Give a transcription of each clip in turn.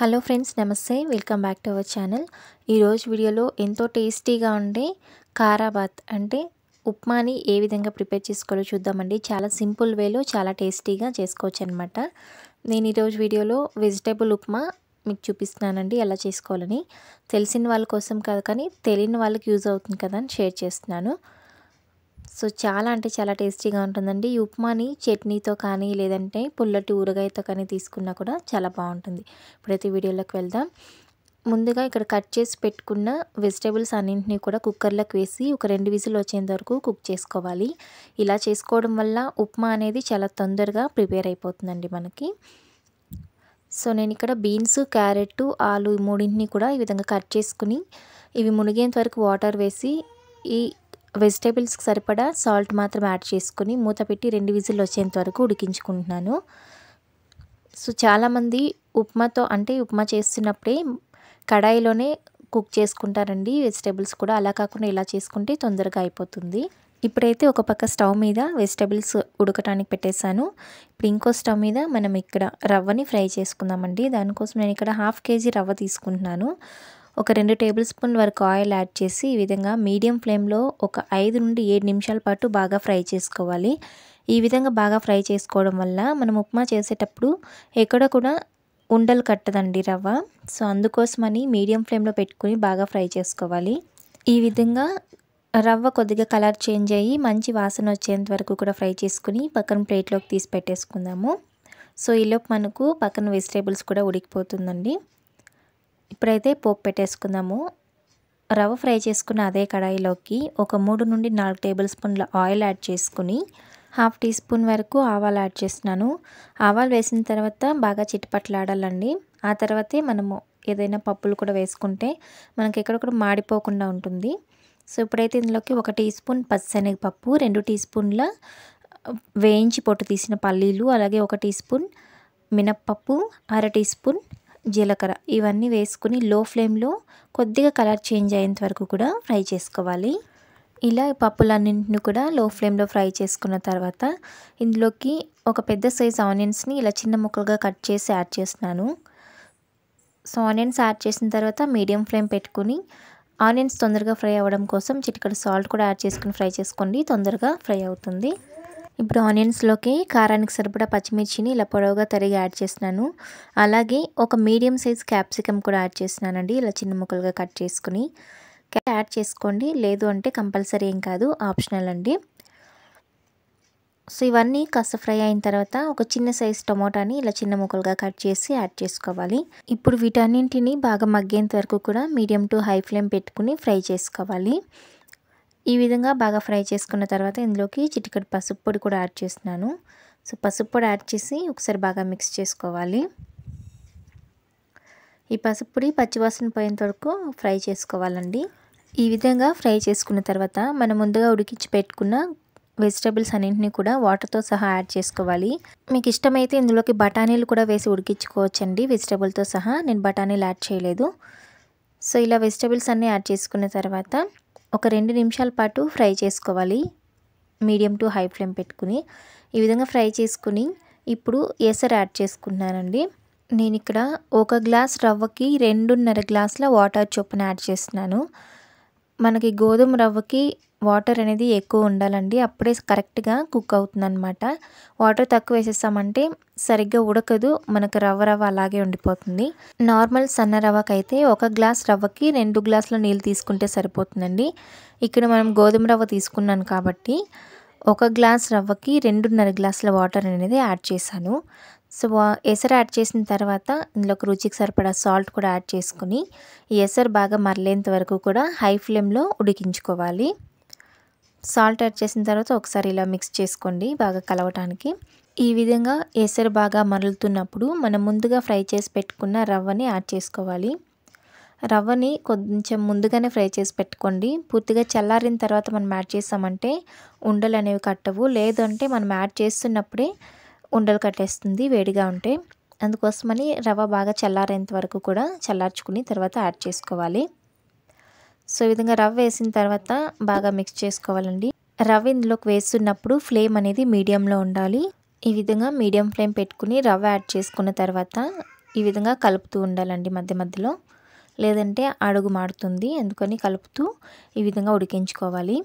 hello friends నమస్తే welcome back to our channel ఈరోజు వీడియోలో ఎంతో టేస్టీగా ఉండే కారాబాత్ అంటే ఉప్మాని ఏ విధంగా ప్రిపేర్ చేసుకోవాలో చూద్దామండి చాలా సింపుల్ వేలో చాలా టేస్టీగా చేసుకోవచ్చు అనమాట నేను ఈరోజు వీడియోలో వెజిటేబుల్ ఉప్మా మీకు చూపిస్తున్నానండి ఎలా చేసుకోవాలని తెలిసిన వాళ్ళ కోసం కాదు కానీ తెలియని వాళ్ళకి యూజ్ అవుతుంది కదా అని షేర్ చేస్తున్నాను సో చాలా అంటే చాలా టేస్టీగా ఉంటుందండి ఈ ఉప్మాని చట్నీతో కానీ లేదంటే పుల్లటి ఊరగాయతో కానీ తీసుకున్నా కూడా చాలా బాగుంటుంది ప్రతి వీడియోలోకి వెళ్దాం ముందుగా ఇక్కడ కట్ చేసి పెట్టుకున్న వెజిటేబుల్స్ అన్నింటినీ కూడా కుక్కర్లోకి వేసి ఒక రెండు విజులు వచ్చేంత వరకు కుక్ చేసుకోవాలి ఇలా చేసుకోవడం వల్ల ఉప్మా అనేది చాలా తొందరగా ప్రిపేర్ అయిపోతుందండి మనకి సో నేను ఇక్కడ బీన్స్ క్యారెట్ ఆలు ఈ మూడింటిని కూడా ఈ విధంగా కట్ చేసుకుని ఇవి మునిగేంత వరకు వాటర్ వేసి ఈ వెజిటేబుల్స్కి సరిపడా సాల్ట్ మాత్రం యాడ్ చేసుకుని మూత పెట్టి రెండు విజిల్ వచ్చేంత వరకు ఉడికించుకుంటున్నాను సో చాలామంది ఉప్మాతో అంటే ఉప్మా చేస్తున్నప్పుడే కడాయిలోనే కుక్ చేసుకుంటారండి వెజిటేబుల్స్ కూడా అలా కాకుండా ఇలా చేసుకుంటే తొందరగా అయిపోతుంది ఇప్పుడైతే ఒక పక్క స్టవ్ మీద వెజిటేబుల్స్ ఉడకటానికి పెట్టేశాను ఇప్పుడు ఇంకో స్టవ్ మీద మనం ఇక్కడ రవ్వని ఫ్రై చేసుకుందామండి దానికోసం నేను ఇక్కడ హాఫ్ కేజీ రవ్వ తీసుకుంటున్నాను ఒక రెండు టేబుల్ స్పూన్ వరకు ఆయిల్ యాడ్ చేసి ఈ విధంగా మీడియం ఫ్లేమ్లో ఒక ఐదు నుండి ఏడు నిమిషాల పాటు బాగా ఫ్రై చేసుకోవాలి ఈ విధంగా బాగా ఫ్రై చేసుకోవడం వల్ల మనం ఉప్మా చేసేటప్పుడు ఎక్కడ కూడా ఉండలు కట్టదండి రవ్వ సో అందుకోసమని మీడియం ఫ్లేమ్లో పెట్టుకుని బాగా ఫ్రై చేసుకోవాలి ఈ విధంగా రవ్వ కొద్దిగా కలర్ చేంజ్ అయ్యి మంచి వాసన వచ్చేంత వరకు కూడా ఫ్రై చేసుకుని పక్కన ప్లేట్లోకి తీసి పెట్టేసుకుందాము సో ఈలోపు మనకు పక్కన వెజిటేబుల్స్ కూడా ఉడికిపోతుందండి ఇప్పుడైతే పోపు పెట్టేసుకుందాము రవ్వ ఫ్రై చేసుకున్న అదే కడాయిలోకి ఒక మూడు నుండి నాలుగు టేబుల్ స్పూన్ల ఆయిల్ యాడ్ చేసుకుని హాఫ్ టీ స్పూన్ వరకు ఆవాలు యాడ్ చేస్తున్నాను ఆవాలు వేసిన తర్వాత బాగా చిట్టుపట్లాడాలండి ఆ తర్వాతే మనము ఏదైనా పప్పులు కూడా వేసుకుంటే మనకి ఎక్కడ కూడా మాడిపోకుండా ఉంటుంది సో ఇప్పుడైతే ఇందులోకి ఒక టీ స్పూన్ పచ్చనగపప్పు రెండు టీ స్పూన్ల వేయించి పొట్టు తీసిన పల్లీలు అలాగే ఒక టీ స్పూన్ మినప్పప్పు అర టీ స్పూన్ జీలకర్ర ఇవన్నీ వేసుకుని లో ఫ్లేమ్లో కొద్దిగా కలర్ చేంజ్ అయ్యేంత వరకు కూడా ఫ్రై చేసుకోవాలి ఇలా పప్పులన్నింటిని కూడా లో ఫ్లేమ్లో ఫ్రై చేసుకున్న తర్వాత ఇందులోకి ఒక పెద్ద సైజ్ ఆనియన్స్ని ఇలా చిన్న ముక్కలుగా కట్ చేసి యాడ్ చేస్తున్నాను సో ఆనియన్స్ యాడ్ చేసిన తర్వాత మీడియం ఫ్లేమ్ పెట్టుకుని ఆనియన్స్ తొందరగా ఫ్రై అవ్వడం కోసం చిటికడ సాల్ట్ కూడా యాడ్ చేసుకుని ఫ్రై చేసుకోండి తొందరగా ఫ్రై అవుతుంది ఇప్పుడు ఆనియన్స్లోకి కారానికి సరిపడా పచ్చిమిర్చిని ఇలా పొడవుగా తరిగి యాడ్ చేసినాను అలాగే ఒక మీడియం సైజ్ క్యాప్సికమ్ కూడా యాడ్ చేసినానండి ఇలా చిన్న ముక్కలుగా కట్ చేసుకుని యాడ్ చేసుకోండి లేదు అంటే కంపల్సరీ ఏం కాదు ఆప్షనల్ అండి సో ఇవన్నీ కాస్త ఫ్రై అయిన తర్వాత ఒక చిన్న సైజ్ టమోటాని ఇలా చిన్న ముక్కలుగా కట్ చేసి యాడ్ చేసుకోవాలి ఇప్పుడు వీటన్నింటిని బాగా మగ్గేంత వరకు కూడా మీడియం టు హై ఫ్లేమ్ పెట్టుకుని ఫ్రై చేసుకోవాలి ఈ విధంగా బాగా ఫ్రై చేసుకున్న తర్వాత ఇందులోకి చిటికటి పసుపు పొడి కూడా యాడ్ చేస్తున్నాను సో పసుపు పొడి యాడ్ చేసి ఒకసారి బాగా మిక్స్ చేసుకోవాలి ఈ పసుపు పొడి పచ్చివాసన పోయేంత వరకు ఫ్రై చేసుకోవాలండి ఈ విధంగా ఫ్రై చేసుకున్న తర్వాత మనం ముందుగా ఉడికించి పెట్టుకున్న వెజిటేబుల్స్ అన్నింటినీ కూడా వాటర్తో సహా యాడ్ చేసుకోవాలి మీకు ఇష్టమైతే ఇందులోకి బఠానీలు కూడా వేసి ఉడికించుకోవచ్చండి వెజిటేబుల్తో సహా నేను బఠానీలు యాడ్ చేయలేదు సో ఇలా వెజిటబుల్స్ అన్నీ యాడ్ చేసుకున్న తర్వాత ఒక రెండు నిమిషాల పాటు ఫ్రై చేసుకోవాలి మీడియం టు హై ఫ్లేమ్ పెట్టుకుని ఈ విధంగా ఫ్రై చేసుకుని ఇప్పుడు ఎసర్ యాడ్ చేసుకున్నానండి నేను ఇక్కడ ఒక గ్లాస్ రవ్వకి రెండున్నర గ్లాసుల వాటర్ చొప్పున యాడ్ చేస్తున్నాను మనకి గోధుమ రవ్వకి వాటర్ అనేది ఎక్కువ ఉండాలండి అప్పుడే కరెక్ట్గా కుక్ అవుతుంది అనమాట వాటర్ తక్కువ వేసేసామంటే సరిగ్గా ఉడకదు మనకు రవ్వ రవ్వ అలాగే ఉండిపోతుంది నార్మల్ సన్న అయితే ఒక గ్లాస్ రవ్వకి రెండు గ్లాసుల నీళ్ళు తీసుకుంటే సరిపోతుందండి ఇక్కడ మనం గోధుమ రవ్వ తీసుకున్నాను కాబట్టి ఒక గ్లాస్ రవ్వకి రెండున్నర గ్లాసుల వాటర్ అనేది యాడ్ చేశాను సో ఎసరు యాడ్ చేసిన తర్వాత ఇందులోకి రుచికి సరిపడా సాల్ట్ కూడా యాడ్ చేసుకుని ఈ ఎసరు బాగా మరలేంత వరకు కూడా హై ఫ్లేమ్లో ఉడికించుకోవాలి సాల్ట్ యాడ్ చేసిన తర్వాత ఒకసారి ఇలా మిక్స్ చేసుకోండి బాగా కలవటానికి ఈ విధంగా ఎసరు బాగా మరులుతున్నప్పుడు మనం ముందుగా ఫ్రై చేసి పెట్టుకున్న రవ్వని యాడ్ చేసుకోవాలి రవ్వని కొంచెం ముందుగానే ఫ్రై చేసి పెట్టుకోండి పూర్తిగా చల్లారిన తర్వాత మనం యాడ్ చేస్తామంటే ఉండలు అనేవి కట్టవు లేదంటే మనం యాడ్ చేస్తున్నప్పుడే ఉండలు కట్టేస్తుంది వేడిగా ఉంటే అందుకోసమని రవ్వ బాగా చల్లారేంత వరకు కూడా చల్లార్చుకుని తర్వాత యాడ్ చేసుకోవాలి సో ఈ విధంగా రవ్వ వేసిన తర్వాత బాగా మిక్స్ చేసుకోవాలండి రవ్వ ఇందులోకి వేస్తున్నప్పుడు ఫ్లేమ్ అనేది మీడియంలో ఉండాలి ఈ విధంగా మీడియం ఫ్లేమ్ పెట్టుకుని రవ్వ యాడ్ చేసుకున్న తర్వాత ఈ విధంగా కలుపుతూ ఉండాలండి మధ్య మధ్యలో లేదంటే అడుగు మాడుతుంది అందుకని కలుపుతూ ఈ విధంగా ఉడికించుకోవాలి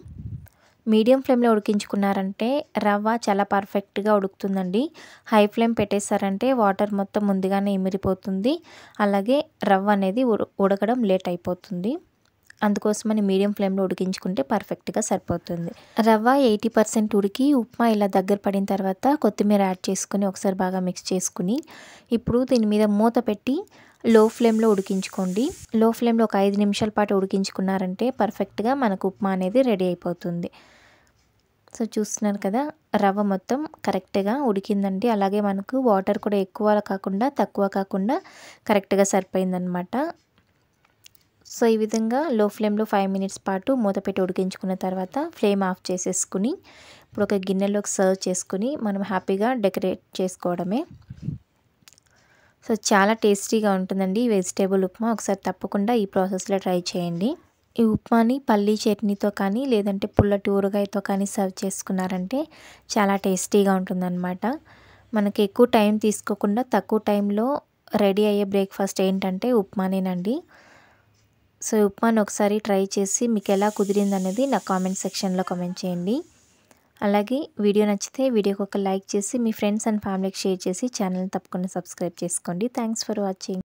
మీడియం ఫ్లేమ్లో ఉడికించుకున్నారంటే రవ్వ చాలా పర్ఫెక్ట్గా ఉడుకుతుందండి హై ఫ్లేమ్ పెట్టేశారంటే వాటర్ మొత్తం ముందుగానే ఇమిరిపోతుంది అలాగే రవ్వ అనేది ఉడకడం లేట్ అయిపోతుంది అందుకోసమని మీడియం ఫ్లేమ్లో ఉడికించుకుంటే పర్ఫెక్ట్గా సరిపోతుంది రవ్వ ఎయిటీ పర్సెంట్ ఉడికి ఉప్మా ఇలా దగ్గర పడిన తర్వాత కొత్తిమీర యాడ్ చేసుకుని ఒకసారి బాగా మిక్స్ చేసుకుని ఇప్పుడు దీని మీద మూత పెట్టి లో ఫ్లేమ్లో ఉడికించుకోండి లో ఫ్లేమ్లో ఒక ఐదు నిమిషాల పాటు ఉడికించుకున్నారంటే పర్ఫెక్ట్గా మనకు ఉప్మా అనేది రెడీ అయిపోతుంది సో చూస్తున్నారు కదా రవ్వ మొత్తం కరెక్ట్గా ఉడికిందండి అలాగే మనకు వాటర్ కూడా ఎక్కువ కాకుండా తక్కువ కాకుండా కరెక్ట్గా సరిపోయిందనమాట సో ఈ విధంగా లో ఫ్లేమ్లో ఫైవ్ మినిట్స్ పాటు మూత పెట్టి ఉడికించుకున్న తర్వాత ఫ్లేమ్ ఆఫ్ చేసేసుకుని ఇప్పుడు ఒక గిన్నెలోకి సర్వ్ చేసుకుని మనం హ్యాపీగా డెకరేట్ చేసుకోవడమే సో చాలా టేస్టీగా ఉంటుందండి వెజిటేబుల్ ఉప్మా ఒకసారి తప్పకుండా ఈ ప్రాసెస్లో ట్రై చేయండి ఈ ఉప్మాని పల్లీ చట్నీతో కానీ లేదంటే పుల్లటి ఊరగాయతో కానీ సర్వ్ చేసుకున్నారంటే చాలా టేస్టీగా ఉంటుందన్నమాట మనకి ఎక్కువ టైం తీసుకోకుండా తక్కువ టైంలో రెడీ అయ్యే బ్రేక్ఫాస్ట్ ఏంటంటే ఉప్మానేనండి సో ఉప్మాను ఒకసారి ట్రై చేసి మీకు ఎలా కుదిరింది అనేది నా కామెంట్ సెక్షన్లో కామెంట్ చేయండి అలాగే వీడియో నచ్చితే వీడియోకి ఒక లైక్ చేసి మీ ఫ్రెండ్స్ అండ్ ఫ్యామిలీకి షేర్ చేసి ఛానల్ తప్పకుండా సబ్స్క్రైబ్ చేసుకోండి థ్యాంక్స్ ఫర్ వాచింగ్